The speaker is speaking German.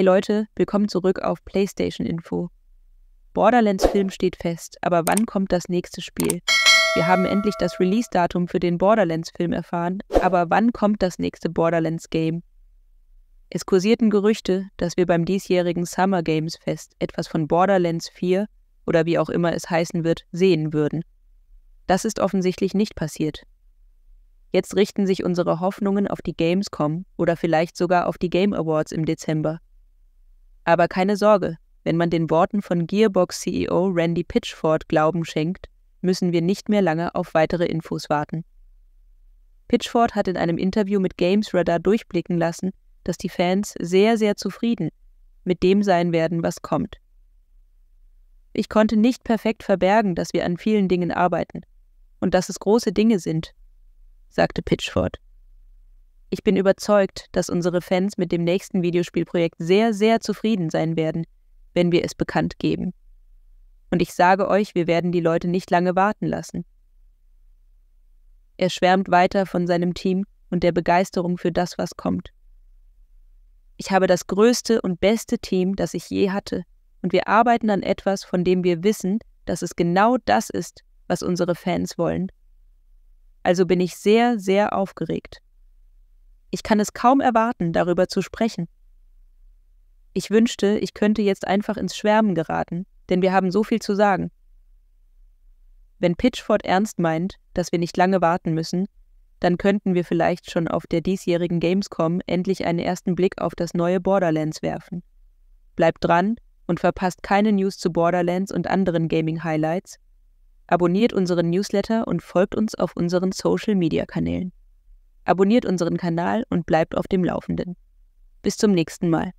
Hey Leute, willkommen zurück auf PlayStation Info. Borderlands Film steht fest, aber wann kommt das nächste Spiel? Wir haben endlich das Release-Datum für den Borderlands-Film erfahren, aber wann kommt das nächste Borderlands-Game? Es kursierten Gerüchte, dass wir beim diesjährigen Summer Games Fest etwas von Borderlands 4 oder wie auch immer es heißen wird, sehen würden. Das ist offensichtlich nicht passiert. Jetzt richten sich unsere Hoffnungen auf die Gamescom oder vielleicht sogar auf die Game Awards im Dezember. Aber keine Sorge, wenn man den Worten von Gearbox-CEO Randy Pitchford Glauben schenkt, müssen wir nicht mehr lange auf weitere Infos warten. Pitchford hat in einem Interview mit GamesRadar durchblicken lassen, dass die Fans sehr, sehr zufrieden mit dem sein werden, was kommt. Ich konnte nicht perfekt verbergen, dass wir an vielen Dingen arbeiten und dass es große Dinge sind, sagte Pitchford. Ich bin überzeugt, dass unsere Fans mit dem nächsten Videospielprojekt sehr, sehr zufrieden sein werden, wenn wir es bekannt geben. Und ich sage euch, wir werden die Leute nicht lange warten lassen. Er schwärmt weiter von seinem Team und der Begeisterung für das, was kommt. Ich habe das größte und beste Team, das ich je hatte, und wir arbeiten an etwas, von dem wir wissen, dass es genau das ist, was unsere Fans wollen. Also bin ich sehr, sehr aufgeregt. Ich kann es kaum erwarten, darüber zu sprechen. Ich wünschte, ich könnte jetzt einfach ins Schwärmen geraten, denn wir haben so viel zu sagen. Wenn Pitchford ernst meint, dass wir nicht lange warten müssen, dann könnten wir vielleicht schon auf der diesjährigen Gamescom endlich einen ersten Blick auf das neue Borderlands werfen. Bleibt dran und verpasst keine News zu Borderlands und anderen Gaming-Highlights. Abonniert unseren Newsletter und folgt uns auf unseren Social-Media-Kanälen. Abonniert unseren Kanal und bleibt auf dem Laufenden. Bis zum nächsten Mal.